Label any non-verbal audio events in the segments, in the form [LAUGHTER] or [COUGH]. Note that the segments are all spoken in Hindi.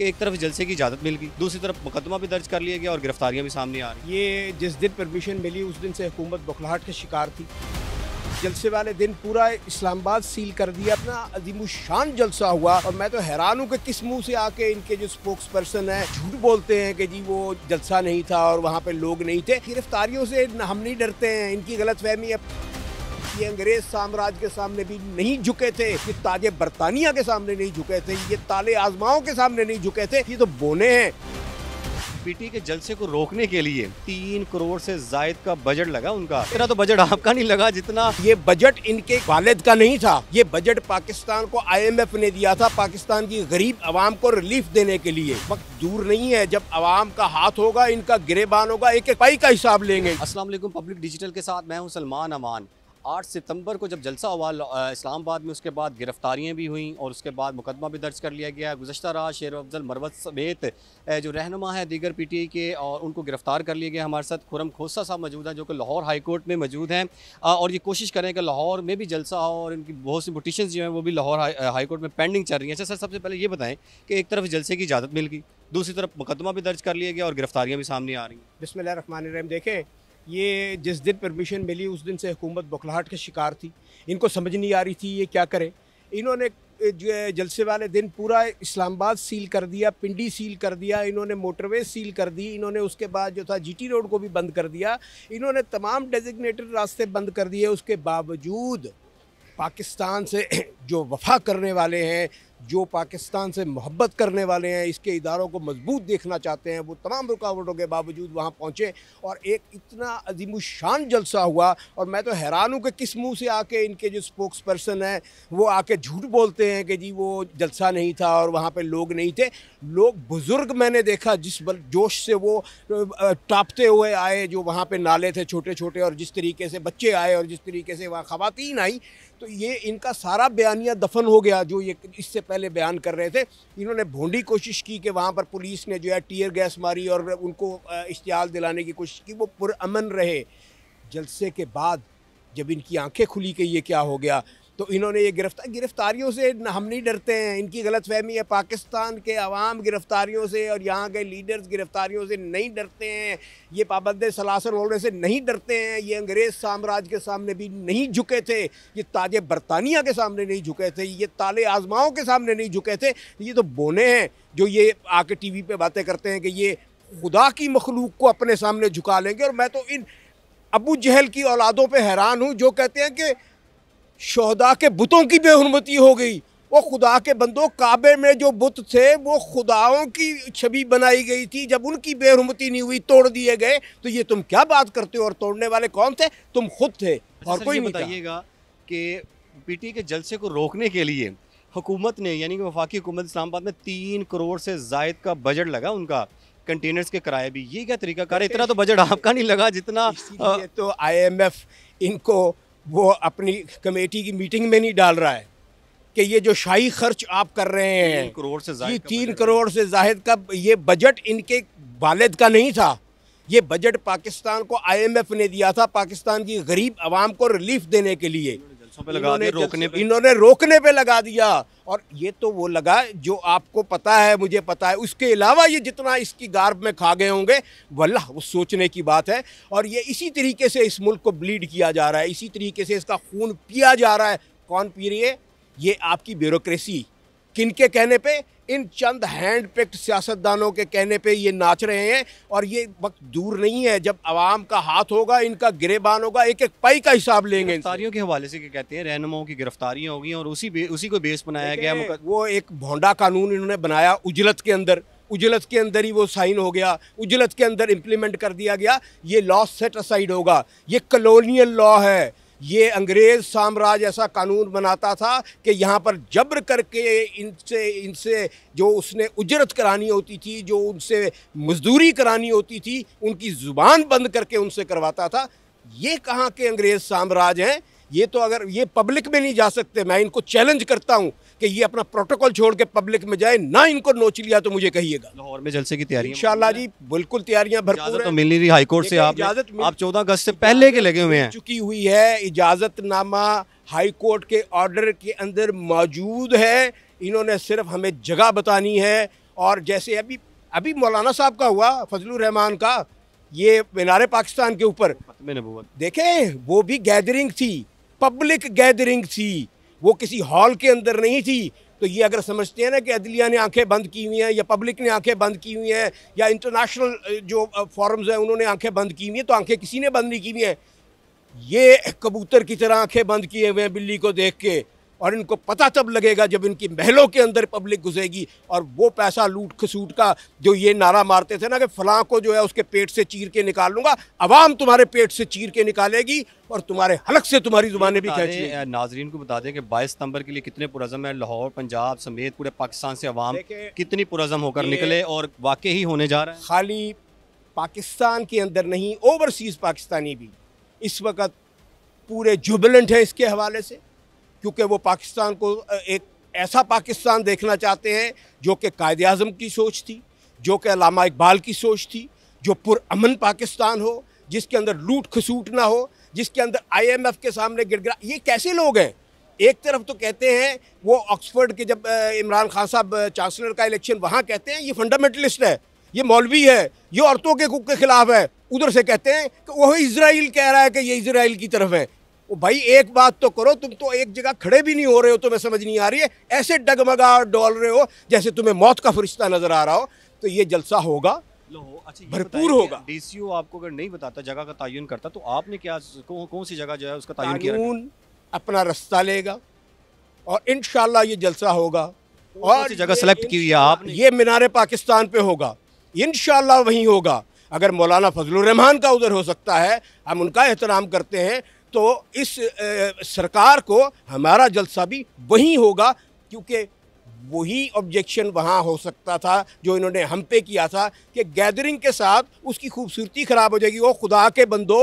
कि एक तरफ जलसे की इजाज़त मिल गई दूसरी तरफ मुकदमा भी दर्ज कर लिया गया और गिरफ्तारियां भी सामने आ रही ये जिस दिन परमिशन मिली उस दिन से हुकूमत बखलाहट का शिकार थी जलसे वाले दिन पूरा इस्लामाबाद सील कर दिया अपना अजीम शान जलसा हुआ और मैं तो हैरान हूँ कि किस मुंह से आके इनके जो स्पोक्स पर्सन है झूठ बोलते हैं कि जी वो जलसा नहीं था और वहाँ पे लोग नहीं थे गिरफ्तारियों से हम नहीं डरते हैं इनकी गलत फहमी है ये अंग्रेज साम्राज्य के सामने भी नहीं झुके थे ये ताजे बरतानिया के सामने नहीं झुके थे ये ताले आजमाओं के सामने नहीं झुके थे ये तो बोने हैं पीटी के जलसे को रोकने के लिए तीन करोड़ से जायद का बजट लगा उनका इतना तो बजट आपका नहीं लगा जितना ये बजट इनके वालिद का नहीं था ये बजट पाकिस्तान को आईएमएफ ने दिया था पाकिस्तान की गरीब आवाम को रिलीफ देने के लिए वक्त दूर नहीं है जब आवाम का हाथ होगा इनका गिरेबान होगा एक एक पाई का हिसाब लेंगे असला पब्लिक डिजिटल के साथ मैं हूँ सलमान अमान आठ सितंबर को जब जलसा हुआ इस्लामाबाद में उसके बाद गिरफ्तारियां भी हुई और उसके बाद मुकदमा भी दर्ज कर लिया गया गुजशत रात शेर अफजल मरवत समेत जो रहनुमा है दीगर पी टी आई के और उनको गिरफ़्तार कर लिया गया हमारे साथ खुरम खोसा साहब मौजूद हैं जो कि लाहौर हाई कोर्ट में मौजूद हैं और ये कोशिश करें कि लाहौर में भी जलसा हो और इनकी बहुत सी पटिशन जो हैं वो भी लाहौर हाई कोर्ट में पेंडिंग चल रही हैं अच्छा सर सबसे पहले ये बताएं कि एक तरफ जलसे की इजाज़त मिल गई दूसरी तरफ मुकदमा भी दर्ज कर लिया गया और गिरफ्तारियाँ भी सामने आ रही हैं बिसमिल रन देखें ये जिस दिन परमिशन मिली उस दिन से हुकूमत बखलाहट के शिकार थी इनको समझ नहीं आ रही थी ये क्या करें इन्होंने जो जलसे वाले दिन पूरा इस्लामाबाद सील कर दिया पिंडी सील कर दिया इन्होंने मोटरवे सील कर दी इन्होंने उसके बाद जो था जीटी रोड को भी बंद कर दिया इन्होंने तमाम डेजिग्नेटेड रास्ते बंद कर दिए उसके बावजूद पाकिस्तान से [CLEARS THROAT] जो वफा करने वाले हैं जो पाकिस्तान से मोहब्बत करने वाले हैं इसके इदारों को मजबूत देखना चाहते हैं वो तमाम रुकावटों के बावजूद वहाँ पहुँचे और एक इतना अजीम शान जलसा हुआ और मैं तो हैरान हूँ कि किस मुँह से आके इनके जो स्पोक्स पर्सन हैं वो आके झूठ बोलते हैं कि जी वो जलसा नहीं था और वहाँ पर लोग नहीं थे लोग बुज़ुर्ग मैंने देखा जिस बल जोश से वो टापते हुए आए जो वहाँ पर नाले थे छोटे छोटे और जिस तरीके से बच्चे आए और जिस तरीके से वहाँ ख़वातीन आई तो ये इनका सारा बयानिया दफन हो गया जो ये इससे पहले बयान कर रहे थे इन्होंने भोंडी कोशिश की कि वहाँ पर पुलिस ने जो है टीयर गैस मारी और उनको इश्तियाल दिलाने की कोशिश की वो पुरअमन रहे जलसे के बाद जब इनकी आंखें खुली कि ये क्या हो गया तो इन्होंने ये गिरफ्तार गिरफ्तारियों से हम नहीं डरते हैं इनकी गलत फहमी है पाकिस्तान के आवाम गिरफ्तारियों से और यहाँ के लीडर्स गिरफ्तारियों से नहीं डरते हैं ये पाबंद सलासर होने से नहीं डरते हैं ये अंग्रेज़ साम्राज्य के सामने भी नहीं झुके थे ये ताज बरतानिया के सामने नहीं झुके थे ये ताले आजमाओं के सामने नहीं झुके थे ये तो बोने हैं जो ये आके टी वी बातें करते हैं कि ये खुदा की मखलूक को अपने सामने झुका लेंगे और मैं तो इन अबू जहल की औलादों पर हैरान हूँ जो कहते हैं कि शहदा के बुतों की बेहरमती हो गई वो खुदा के बंदों काबे में जो बुत थे वो खुदाओं की छवि बनाई गई थी जब उनकी बेहरमती नहीं हुई तोड़ दिए गए तो ये तुम क्या बात करते हो और तोड़ने वाले कौन थे तुम खुद थे और कोई नहीं बताइएगा कि पीटी के जलसे को रोकने के लिए हुकूमत ने यानी कि वफाकी हुकूमत इस्लामाबाद में तीन करोड़ से जायद का बजट लगा उनका कंटेनर्स के किराए भी ये क्या तरीका कार इतना तो बजट आपका नहीं लगा जितना आई तो एफ इनको वो अपनी कमेटी की मीटिंग में नहीं डाल रहा है कि ये जो शाही खर्च आप कर रहे हैं तीन करोड़ से ये तीन करोड़ से जाहिद का ये बजट इनके वालद का नहीं था ये बजट पाकिस्तान को आईएमएफ ने दिया था पाकिस्तान की गरीब आवाम को रिलीफ देने के लिए सौ पे लगा दिया रोकने पे इन्होंने रोकने पे लगा दिया और ये तो वो लगा जो आपको पता है मुझे पता है उसके अलावा ये जितना इसकी गार्ब में खा गए होंगे वल्ला वो सोचने की बात है और ये इसी तरीके से इस मुल्क को ब्लीड किया जा रहा है इसी तरीके से इसका खून पिया जा रहा है कौन पी रही है ये आपकी ब्यूरोसी किन के कहने पे इन चंद हैंड पिक्ड सियासतदानों के कहने पे ये नाच रहे हैं और ये वक्त दूर नहीं है जब आवाम का हाथ होगा इनका गिरेबान होगा एक एक पाई का हिसाब लेंगे गिरफ्तारियों के हवाले से क्या कहते हैं रहनुमाओं की गिरफ्तारियां होगी और उसी बे, उसी को बेस बनाया गया वो एक भोंडा कानून इन्होंने बनाया उजलत के अंदर उजलत के अंदर ही वो साइन हो गया उजलत के अंदर इम्प्लीमेंट कर दिया गया ये लॉ सेट असाइड होगा ये कलोनियल लॉ है ये अंग्रेज़ साम्राज्य ऐसा कानून बनाता था कि यहाँ पर जबर करके इनसे इनसे जो उसने उजरत करानी होती थी जो उनसे मजदूरी करानी होती थी उनकी ज़ुबान बंद करके उनसे करवाता था ये कहाँ के अंग्रेज़ साम्राज्य हैं ये तो अगर ये पब्लिक में नहीं जा सकते मैं इनको चैलेंज करता हूँ कि ये अपना प्रोटोकॉल छोड़ के पब्लिक में जाए ना इनको नोच लिया तो मुझे कहिएगा लाहौर में जलसे की तैयारी इंशाल्लाह जी बिल्कुल तैयारियां भरपूर तो मिल नहीं रही हाईकोर्ट से आप इजाजत आप चौदह अगस्त से पहले के लगे हुए हैं चुकी हुई है इजाजतनामा हाईकोर्ट के ऑर्डर के अंदर मौजूद है इन्होंने सिर्फ हमें जगह बतानी है और जैसे अभी अभी मौलाना साहब का हुआ फजल रहमान का ये मीनार पाकिस्तान के ऊपर देखें वो भी गैदरिंग थी पब्लिक गैदरिंग थी वो किसी हॉल के अंदर नहीं थी तो ये अगर समझते हैं ना कि अदलिया ने आंखें बंद की हुई हैं या पब्लिक ने आंखें बंद की हुई हैं या इंटरनेशनल जो फॉरम्स हैं उन्होंने आंखें बंद की हुई हैं तो आंखें किसी ने बंद नहीं की हुई हैं ये कबूतर की तरह आंखें बंद किए हुए हैं बिल्ली को देख के और इनको पता तब लगेगा जब इनकी महलों के अंदर पब्लिक घुसेगी और वो पैसा लूट खसूट का जो ये नारा मारते थे ना कि फलां को जो है उसके पेट से चीर के निकाल लूँगा आवाम तुम्हारे पेट से चीर के निकालेगी और तुम्हारे हलक से तुम्हारी जुबानें भी खेची नाजरीन को बता दें कि बाईस सितंबर के लिए कितने पुरज़म है लाहौर पंजाब समेत पूरे पाकिस्तान से अवाम कितनी पुरज़म होकर निकले और वाकई ही होने जा रहा है खाली पाकिस्तान के अंदर नहीं ओवरसीज़ पाकिस्तानी भी इस वक्त पूरे जुबलेंट हैं इसके हवाले से क्योंकि वो पाकिस्तान को एक ऐसा पाकिस्तान देखना चाहते हैं जो कि कायद अजम की सोच थी जो कि अलामा इकबाल की सोच थी जो पुरमन पाकिस्तान हो जिसके अंदर लूट खसूट ना हो जिसके अंदर आईएमएफ के सामने गिड़गिड़ा ये कैसे लोग हैं एक तरफ तो कहते हैं वो ऑक्सफोर्ड के जब इमरान खान साहब चांसलर का इलेक्शन वहाँ कहते हैं ये फंडामेंटलिस्ट है ये मौलवी है ये औरतों के कुक के ख़िलाफ़ है उधर से कहते हैं कि वही इसराइल कह रहा है कि ये इसराइल की तरफ है वो भाई एक बात तो करो तुम तो एक जगह खड़े भी नहीं हो रहे हो तुम्हें समझ नहीं आ रही है ऐसे डगमगा डोल रहे हो जैसे तुम्हें मौत का फरिश्ता नजर आ रहा हो तो ये जलसा होगा अच्छा भरपूर होगा डीसीओ आपको अगर नहीं बताता जगह का तयन करता तो आपने क्या कौन सी जगह जो है उसका तयन किया अपना रास्ता लेगा और इन ये जलसा होगा और जगह सेलेक्ट की हुई है आप ये मीनार पाकिस्तान पे होगा इन वहीं होगा अगर मौलाना फजलरहमान का उधर हो सकता है हम उनका एहतराम करते हैं तो इस सरकार को हमारा जलसा भी वही होगा क्योंकि वही ऑब्जेक्शन वहाँ हो सकता था जो इन्होंने हम पे किया था कि गैदरिंग के साथ उसकी खूबसूरती ख़राब हो जाएगी वो खुदा के बंदो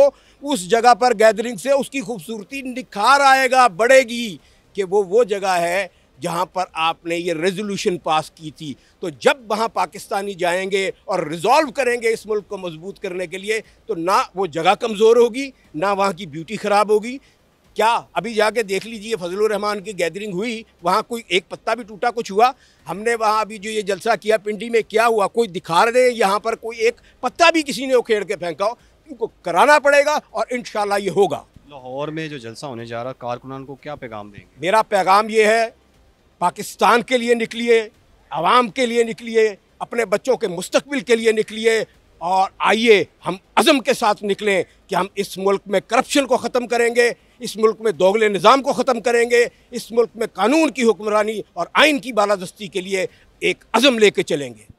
उस जगह पर गैदरिंग से उसकी खूबसूरती निखार आएगा बढ़ेगी कि वो वो जगह है जहाँ पर आपने ये रेजोल्यूशन पास की थी तो जब वहाँ पाकिस्तानी जाएंगे और रिजॉल्व करेंगे इस मुल्क को मजबूत करने के लिए तो ना वो जगह कमज़ोर होगी ना वहाँ की ब्यूटी ख़राब होगी क्या अभी जाके देख लीजिए फजल रहमान की गैदरिंग हुई वहाँ कोई एक पत्ता भी टूटा कुछ हुआ हमने वहाँ अभी जो ये जलसा किया पिंडी में क्या हुआ कोई दिखा रहे यहाँ पर कोई एक पत्ता भी किसी ने उखेड़ के फेंका हो उनको कराना पड़ेगा और इन ये होगा लाहौर में जो जलसा होने जा रहा कारकुनान को क्या पैगाम देंगे मेरा पैगाम ये है पाकिस्तान के लिए निकलिए आवाम के लिए निकलिए अपने बच्चों के मुस्तबिल के लिए निकलिए और आइए हम अज़म के साथ निकलें कि हम इस मुल्क में करप्शन को ख़त्म करेंगे इस मुल्क में दोगले निज़ाम को ख़त्म करेंगे इस मुल्क में कानून की हुक्मरानी और आइन की बालादस्ती के लिए एक अज़म लेके चलेंगे